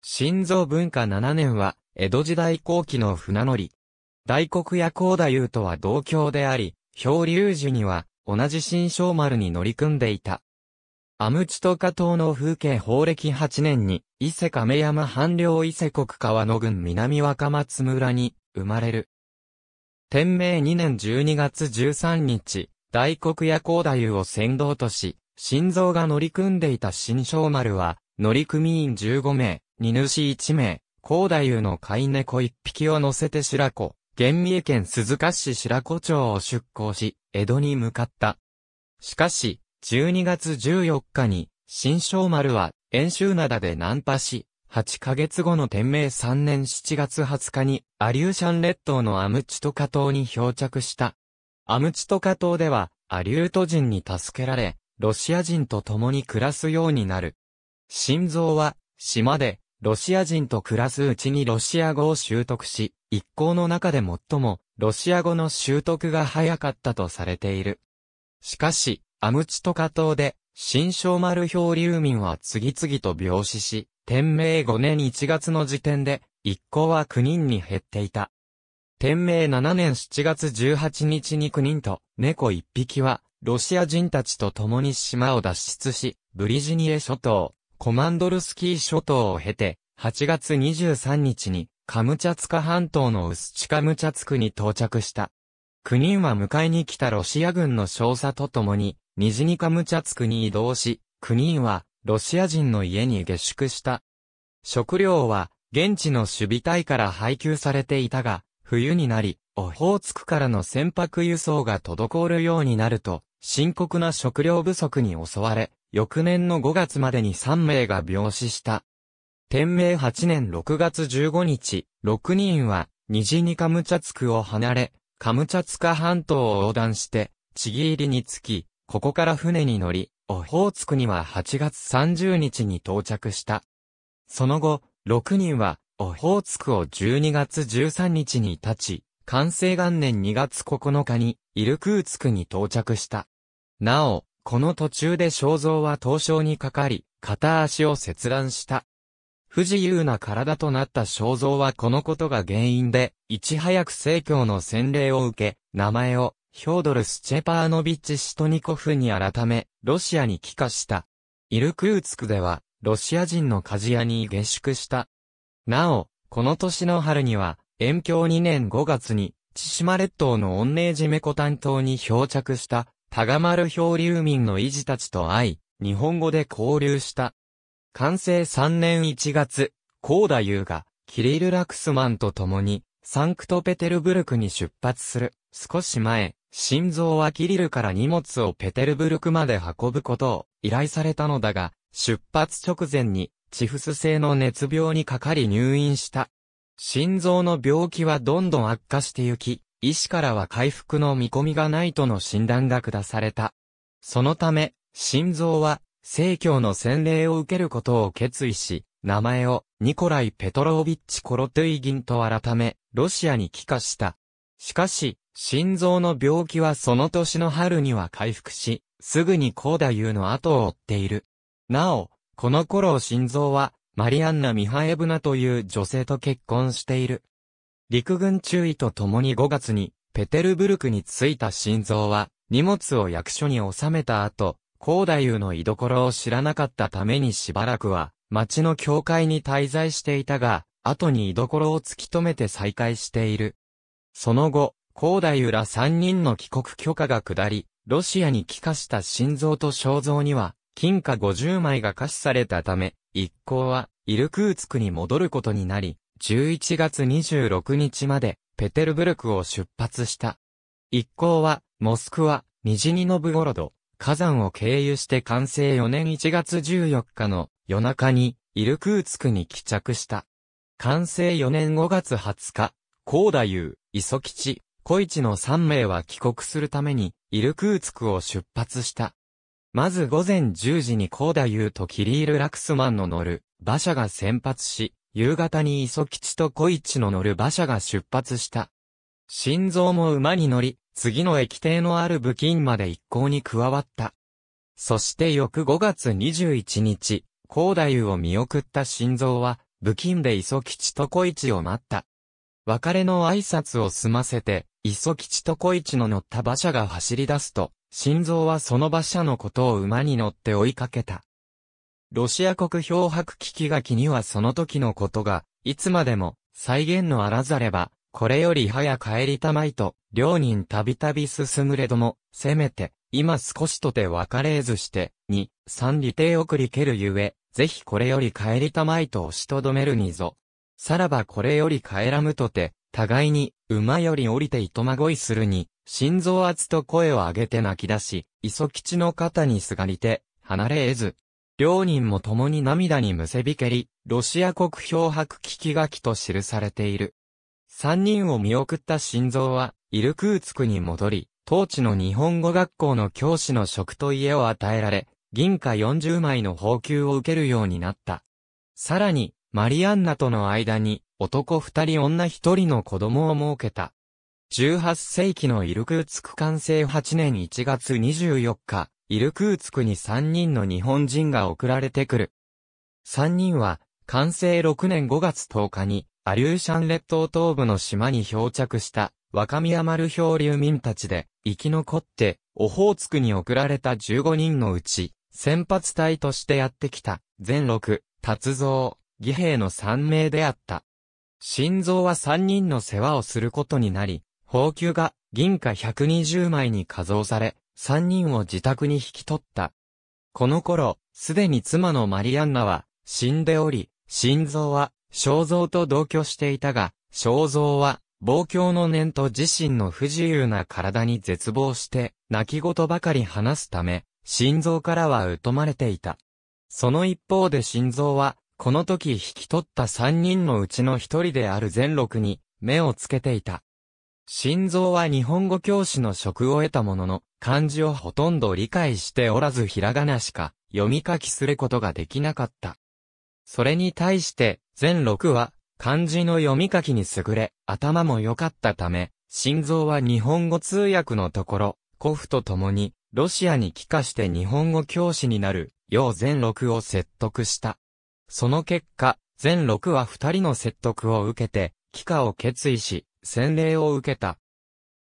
心臓文化7年は、江戸時代後期の船乗り。大黒屋高太夫とは同郷であり、漂流時には、同じ新章丸に乗り組んでいた。アムチトカ島の風景法暦8年に、伊勢亀山半領伊勢国川野郡南若松村に、生まれる。天明2年12月13日、大黒屋高太夫を先導とし、心臓が乗り組んでいた新章丸は、乗組員15名、荷主一名、高大夫の飼い猫一匹を乗せて白子、現三重県鈴鹿市白子町を出港し、江戸に向かった。しかし、12月14日に、新章丸は、遠州灘で難破し、8ヶ月後の天明3年7月20日に、アリューシャン列島のアムチトカ島に漂着した。アムチトカ島では、アリュート人に助けられ、ロシア人と共に暮らすようになる。心臓は、島で、ロシア人と暮らすうちにロシア語を習得し、一行の中で最もロシア語の習得が早かったとされている。しかし、アムチトカ島で、新小丸漂流民は次々と病死し、天明5年1月の時点で、一行は9人に減っていた。天明7年7月18日に9人と、猫1匹は、ロシア人たちと共に島を脱出し、ブリジニエ諸島、コマンドルスキー諸島を経て、8月23日に、カムチャツカ半島のウスチカムチャツクに到着した。9人は迎えに来たロシア軍の少佐とともに、ニジニカムチャツクに移動し、9人は、ロシア人の家に下宿した。食料は、現地の守備隊から配給されていたが、冬になり、オホーツクからの船舶輸送が滞るようになると、深刻な食料不足に襲われ、翌年の5月までに3名が病死した。天明8年6月15日、6人は、虹にカムチャツクを離れ、カムチャツカ半島を横断して、ちぎ入りにつき、ここから船に乗り、オホーツクには8月30日に到着した。その後、6人は、オホーツクを12月13日に立ち、完成元年2月9日に、イルクーツクに到着した。なお、この途中で肖像は凍傷にかかり、片足を切断した。不自由な体となった肖像はこのことが原因で、いち早く正教の洗礼を受け、名前を、ヒョードル・スチェパーノビッチ・シトニコフに改め、ロシアに帰化した。イルクーツクでは、ロシア人の鍛冶屋に下宿した。なお、この年の春には、延教2年5月に、千島列島の御礼締め湖担当に漂着した、タガマル漂流民の維持たちと会い、日本語で交流した。完成3年1月、高田優が、キリル・ラクスマンと共に、サンクトペテルブルクに出発する。少し前、心臓はキリルから荷物をペテルブルクまで運ぶことを依頼されたのだが、出発直前に、チフス性の熱病にかかり入院した。心臓の病気はどんどん悪化してゆき、医師からは回復の見込みがないとの診断が下された。そのため、心臓は、正教の洗礼を受けることを決意し、名前をニコライ・ペトロービッチ・コロトゥイギンと改め、ロシアに帰化した。しかし、心臓の病気はその年の春には回復し、すぐにコーダユーの後を追っている。なお、この頃心臓は、マリアンナ・ミハエブナという女性と結婚している。陸軍注意と共に5月に、ペテルブルクに着いた心臓は、荷物を役所に収めた後、高大夫の居所を知らなかったためにしばらくは、町の教会に滞在していたが、後に居所を突き止めて再開している。その後、高大夫ら3人の帰国許可が下り、ロシアに帰化した心臓と肖像には、金貨50枚が可視されたため、一行は、イルクーツクに戻ることになり、11月26日まで、ペテルブルクを出発した。一行は、モスクワ、ニジニノブゴロド、火山を経由して完成4年1月14日の夜中に、イルクーツクに帰着した。完成4年5月20日、高田優、磯吉、小市の3名は帰国するために、イルクーツクを出発した。まず午前10時に高田優とキリール・ラクスマンの乗る馬車が先発し、夕方に磯吉と小市の乗る馬車が出発した。心臓も馬に乗り、次の駅停のある武金まで一行に加わった。そして翌5月21日、高太夫を見送った心臓は、武金で磯吉と小市を待った。別れの挨拶を済ませて、磯吉と小市の乗った馬車が走り出すと、心臓はその馬車のことを馬に乗って追いかけた。ロシア国漂白危機が気にはその時のことが、いつまでも、再現のあらざれば、これより早帰りたまいと、両人たびたび進むれども、せめて、今少しとて別れずして、に、三里亭送りけるゆえ、ぜひこれより帰りたまいと押しとどめるにぞ。さらばこれより帰らむとて、互いに、馬より降りていとまごいするに、心臓圧と声を上げて泣き出し、磯吉の肩にすがりて、離れえず。両人も共に涙にむせびけり、ロシア国漂白危機書きと記されている。三人を見送った心臓は、イルクーツクに戻り、当地の日本語学校の教師の職と家を与えられ、銀貨40枚の報給を受けるようになった。さらに、マリアンナとの間に、男二人女一人の子供を設けた。18世紀のイルクーツク完成8年1月24日、イルクーツクに3人の日本人が送られてくる。3人は、完成6年5月10日に、アリューシャン列島東部の島に漂着した、若宮丸漂流民たちで、生き残って、オホーツクに送られた15人のうち、先発隊としてやってきた、全6、達造、義兵の3名であった。心臓は3人の世話をすることになり、宝給が銀貨120枚に加増され、三人を自宅に引き取った。この頃、すでに妻のマリアンナは死んでおり、心臓は肖像と同居していたが、肖像は望郷の念と自身の不自由な体に絶望して、泣き言ばかり話すため、心臓からは疎まれていた。その一方で心臓は、この時引き取った三人のうちの一人である全六に目をつけていた。心臓は日本語教師の職を得たものの、漢字をほとんど理解しておらずひらがなしか読み書きすることができなかった。それに対して全6は漢字の読み書きに優れ、頭も良かったため、心臓は日本語通訳のところ、古父と共にロシアに帰化して日本語教師になる、よう全6を説得した。その結果、全6は二人の説得を受けて、帰化を決意し、洗礼を受けた。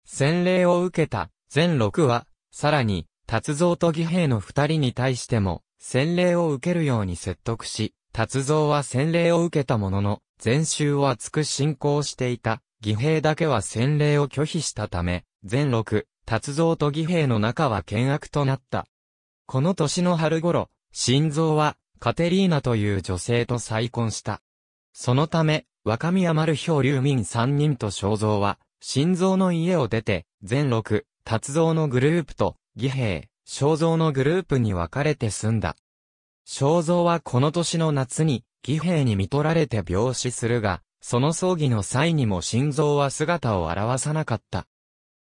洗礼を受けた全6話、さらに、達蔵と義兵の二人に対しても、洗礼を受けるように説得し、達蔵は洗礼を受けたものの、全集を厚く信仰していた、義兵だけは洗礼を拒否したため、全六、達蔵と義兵の中は険悪となった。この年の春頃、心臓は、カテリーナという女性と再婚した。そのため、若宮丸漂流民三人と肖像は、心臓の家を出て、全六、達造のグループと、義兵、肖像のグループに分かれて住んだ。肖像はこの年の夏に、義兵に見取られて病死するが、その葬儀の際にも心臓は姿を現さなかった。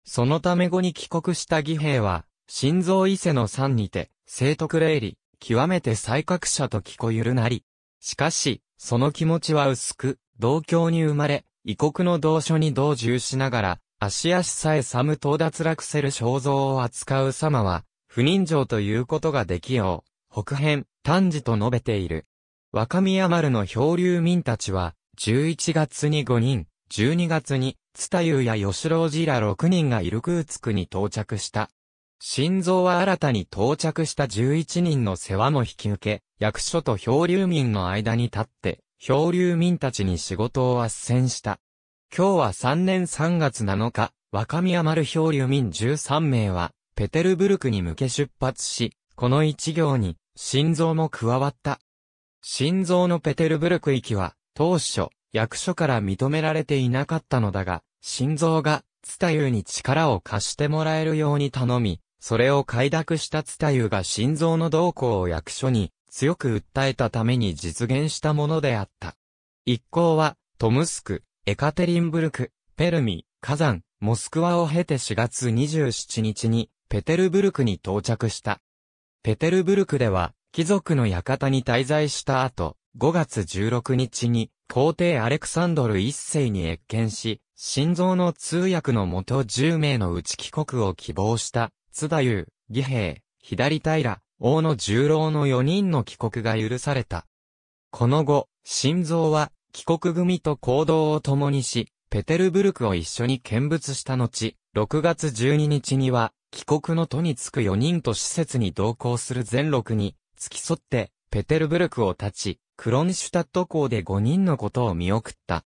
そのため後に帰国した義兵は、心臓伊勢の山にて、聖徳霊理、極めて才覚者と聞こゆるなり。しかし、その気持ちは薄く、同郷に生まれ、異国の同書に同住しながら、足足さえ寒到脱落せる肖像を扱う様は、不人情ということができよう、北辺、丹治と述べている。若宮丸の漂流民たちは、11月に5人、12月に、津田優や吉郎寺ら6人がイルクーツクに到着した。心臓は新たに到着した11人の世話も引き受け、役所と漂流民の間に立って、漂流民たちに仕事を斡旋した。今日は3年3月7日、若宮丸漂流民13名は、ペテルブルクに向け出発し、この一行に、心臓も加わった。心臓のペテルブルク行きは、当初、役所から認められていなかったのだが、心臓が、ツタユに力を貸してもらえるように頼み、それを快諾したツタユが心臓の動向を役所に、強く訴えたために実現したものであった。一行は、トムスク、エカテリンブルク、ペルミ、火山、モスクワを経て4月27日に、ペテルブルクに到着した。ペテルブルクでは、貴族の館に滞在した後、5月16日に、皇帝アレクサンドル一世に謁見し、心臓の通訳のもと10名のうち帰国を希望した、津田優、義兵、左平、王の十郎の4人の帰国が許された。この後、心臓は、帰国組と行動を共にし、ペテルブルクを一緒に見物した後、6月12日には、帰国の都に着く4人と施設に同行する全6に、付き添って、ペテルブルクを立ち、クロンシュタット港で5人のことを見送った。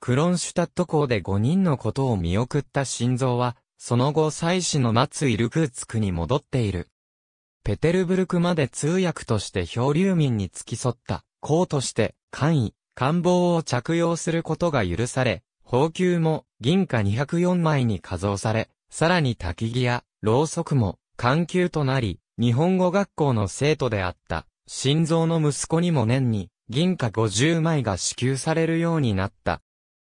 クロンシュタット港で5人のことを見送った心臓は、その後妻子の待つイルクーツクに戻っている。ペテルブルクまで通訳として漂流民に付き添った、港として、官位、官房を着用することが許され、宝球も銀貨204枚に加増され、さらに焚き木やろうそくも官球となり、日本語学校の生徒であった、心臓の息子にも年に銀貨50枚が支給されるようになった。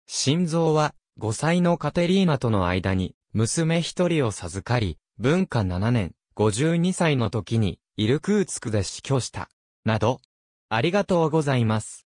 心臓は5歳のカテリーナとの間に娘一人を授かり、文化7年、52歳の時にイルクーツクで死去した。など、ありがとうございます。